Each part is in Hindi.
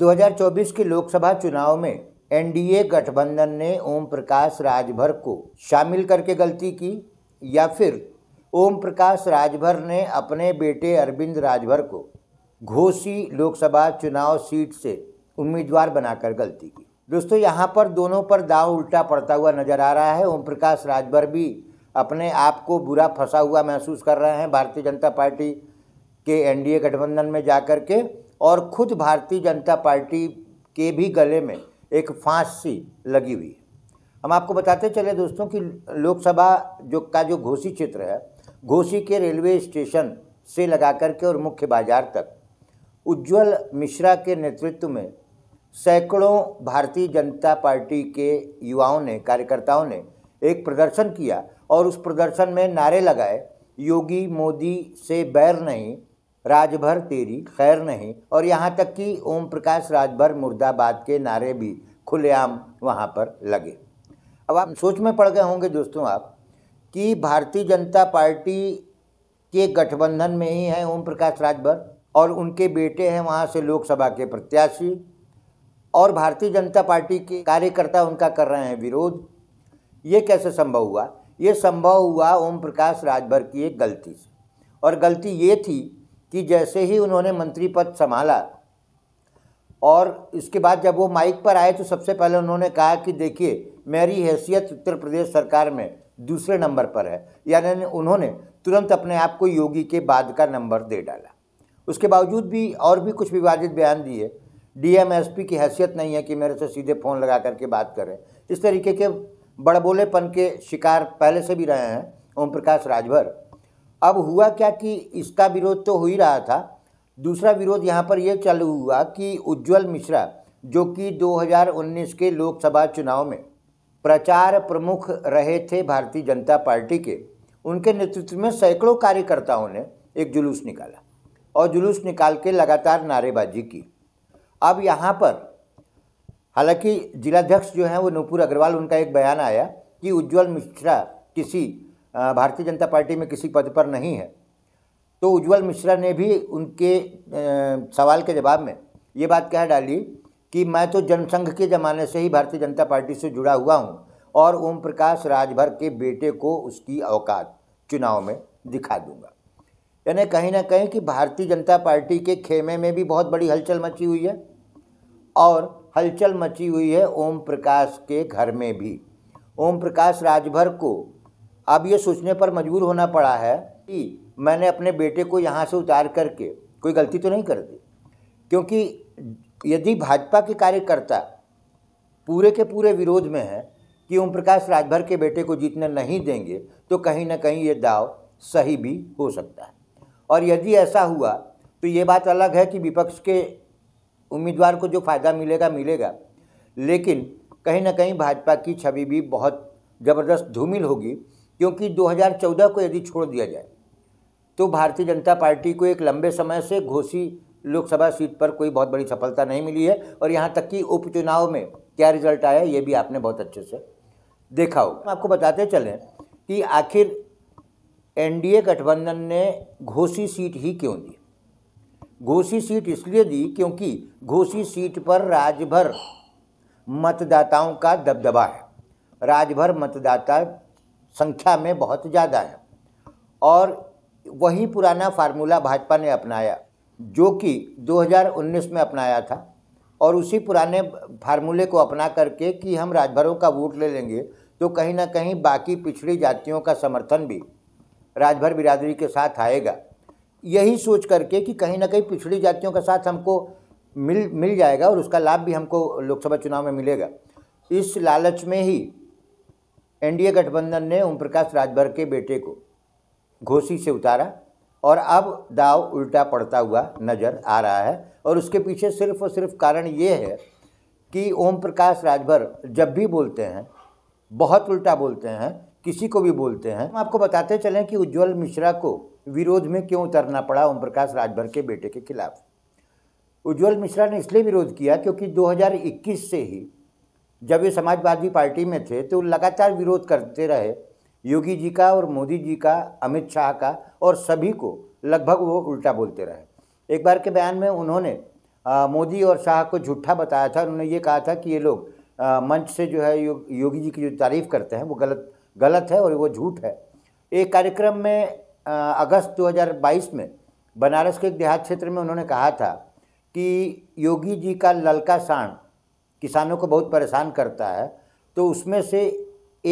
2024 के लोकसभा चुनाव में एनडीए गठबंधन ने ओम प्रकाश राजभर को शामिल करके गलती की या फिर ओम प्रकाश राजभर ने अपने बेटे अरविंद राजभर को घोसी लोकसभा चुनाव सीट से उम्मीदवार बनाकर गलती की दोस्तों यहाँ पर दोनों पर दाव उल्टा पड़ता हुआ नजर आ रहा है ओम प्रकाश राजभर भी अपने आप को बुरा फंसा हुआ महसूस कर रहे हैं भारतीय जनता पार्टी के एनडीए गठबंधन में जा कर के और खुद भारतीय जनता पार्टी के भी गले में एक फांसी लगी हुई है हम आपको बताते चले दोस्तों कि लोकसभा जो का जो घोसी क्षेत्र है घोसी के रेलवे स्टेशन से लगा करके और मुख्य बाजार तक उज्जवल मिश्रा के नेतृत्व में सैकड़ों भारतीय जनता पार्टी के युवाओं ने कार्यकर्ताओं ने एक प्रदर्शन किया और उस प्रदर्शन में नारे लगाए योगी मोदी से बैर नहीं राजभर तेरी खैर नहीं और यहाँ तक कि ओम प्रकाश राजभर मुर्दाबाद के नारे भी खुलेआम वहाँ पर लगे अब आप सोच में पड़ गए होंगे दोस्तों आप कि भारतीय जनता पार्टी के गठबंधन में ही हैं ओम प्रकाश राजभर और उनके बेटे हैं वहाँ से लोकसभा के प्रत्याशी और भारतीय जनता पार्टी के कार्यकर्ता उनका कर रहे हैं विरोध ये कैसे संभव हुआ ये संभव हुआ ओम प्रकाश राजभर की एक गलती से और गलती ये थी कि जैसे ही उन्होंने मंत्री पद संभाला और इसके बाद जब वो माइक पर आए तो सबसे पहले उन्होंने कहा कि देखिए मेरी हैसियत उत्तर प्रदेश सरकार में दूसरे नंबर पर है यानी उन्होंने तुरंत अपने आप को योगी के बाद का नंबर दे डाला उसके बावजूद भी और भी कुछ विवादित बयान दिए डीएमएसपी की हैसियत नहीं है कि मेरे से सीधे फ़ोन लगा करके बात करें इस तरीके के बड़बोलेपन के शिकार पहले से भी रहे हैं ओम प्रकाश राजभर अब हुआ क्या कि इसका विरोध तो हो ही रहा था दूसरा विरोध यहाँ पर यह चालू हुआ कि उज्ज्वल मिश्रा जो कि 2019 के लोकसभा चुनाव में प्रचार प्रमुख रहे थे भारतीय जनता पार्टी के उनके नेतृत्व में सैकड़ों कार्यकर्ताओं ने एक जुलूस निकाला और जुलूस निकाल के लगातार नारेबाजी की अब यहाँ पर हालांकि जिलाध्यक्ष जो हैं वो नूपुर अग्रवाल उनका एक बयान आया कि उज्ज्वल मिश्रा किसी भारतीय जनता पार्टी में किसी पद पर नहीं है तो उज्जवल मिश्रा ने भी उनके सवाल के जवाब में ये बात कह डाली कि मैं तो जनसंघ के ज़माने से ही भारतीय जनता पार्टी से जुड़ा हुआ हूँ और ओम प्रकाश राजभर के बेटे को उसकी औकात चुनाव में दिखा दूंगा यानी कहीं ना कहीं कि भारतीय जनता पार्टी के खेमे में भी बहुत बड़ी हलचल मची हुई है और हलचल मची हुई है ओम प्रकाश के घर में भी ओम प्रकाश राजभर को अब ये सोचने पर मजबूर होना पड़ा है कि मैंने अपने बेटे को यहाँ से उतार करके कोई गलती तो नहीं कर दी क्योंकि यदि भाजपा के कार्यकर्ता पूरे के पूरे विरोध में है कि ओम प्रकाश राजभर के बेटे को जीतने नहीं देंगे तो कहीं ना कहीं ये दाव सही भी हो सकता है और यदि ऐसा हुआ तो ये बात अलग है कि विपक्ष के उम्मीदवार को जो फ़ायदा मिलेगा मिलेगा लेकिन कहीं ना कहीं भाजपा की छवि भी बहुत ज़बरदस्त धूमिल होगी क्योंकि 2014 को यदि छोड़ दिया जाए तो भारतीय जनता पार्टी को एक लंबे समय से घोसी लोकसभा सीट पर कोई बहुत बड़ी सफलता नहीं मिली है और यहाँ तक कि उपचुनाव में क्या रिजल्ट आया ये भी आपने बहुत अच्छे से देखा हो आपको बताते चलें कि आखिर एनडीए गठबंधन ने घोसी सीट ही क्यों दी घोसी सीट इसलिए दी क्योंकि घोसी सीट पर राज्य भर मतदाताओं का दबदबा है राजभर मतदाता संख्या में बहुत ज़्यादा है और वही पुराना फार्मूला भाजपा ने अपनाया जो कि 2019 में अपनाया था और उसी पुराने फार्मूले को अपना करके कि हम राजभरों का वोट ले लेंगे तो कहीं ना कहीं बाकी पिछड़ी जातियों का समर्थन भी राजभर बिरादरी के साथ आएगा यही सोच करके कि कहीं ना कहीं पिछड़ी जातियों के साथ हमको मिल मिल जाएगा और उसका लाभ भी हमको लोकसभा चुनाव में मिलेगा इस लालच में ही एनडीए गठबंधन ने ओम प्रकाश राजभर के बेटे को घोसी से उतारा और अब दाव उल्टा पड़ता हुआ नज़र आ रहा है और उसके पीछे सिर्फ और सिर्फ कारण ये है कि ओम प्रकाश राजभर जब भी बोलते हैं बहुत उल्टा बोलते हैं किसी को भी बोलते हैं हम आपको बताते चलें कि उज्ज्वल मिश्रा को विरोध में क्यों उतरना पड़ा ओम प्रकाश राजभर के बेटे के खिलाफ उज्ज्वल मिश्रा ने इसलिए विरोध किया क्योंकि 2021 से ही जब ये समाजवादी पार्टी में थे तो लगातार विरोध करते रहे योगी जी का और मोदी जी का अमित शाह का और सभी को लगभग वो उल्टा बोलते रहे एक बार के बयान में उन्होंने आ, मोदी और शाह को झूठा बताया था उन्होंने ये कहा था कि ये लोग आ, मंच से जो है यो, योगी जी की जो तारीफ़ करते हैं वो गलत गलत है और वो झूठ है एक कार्यक्रम में आ, अगस्त 2022 में बनारस के एक देहात क्षेत्र में उन्होंने कहा था कि योगी जी का ललका सांड किसानों को बहुत परेशान करता है तो उसमें से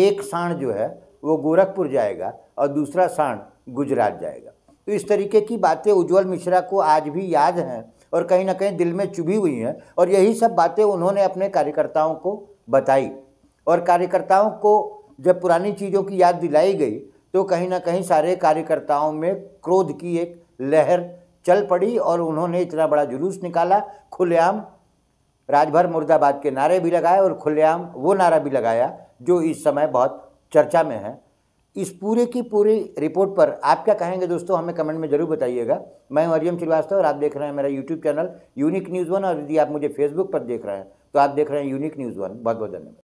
एक साण जो है वो गोरखपुर जाएगा और दूसरा साण गुजरात जाएगा तो इस तरीके की बातें उज्ज्वल मिश्रा को आज भी याद हैं और कहीं ना कहीं दिल में चुभी हुई हैं और यही सब बातें उन्होंने अपने कार्यकर्ताओं को बताई और कार्यकर्ताओं को जब पुरानी चीज़ों की याद दिलाई गई तो कहीं ना कहीं सारे कार्यकर्ताओं में क्रोध की एक लहर चल पड़ी और उन्होंने इतना बड़ा जुलूस निकाला खुलेआम राजभर मुर्दाबाद के नारे भी लगाए और खुलेआम वो नारा भी लगाया जो इस समय बहुत चर्चा में है इस पूरे की पूरी रिपोर्ट पर आप क्या कहेंगे दोस्तों हमें कमेंट में जरूर बताइएगा मैं हूँ हरियम श्रीवास्तव और आप देख रहे हैं मेरा YouTube channel unique news one और यदि आप मुझे फेसबुक पर देख रहे हैं तो आप देख रहे हैं यूनिक न्यूज़ वन बहुत बहुत धन्यवाद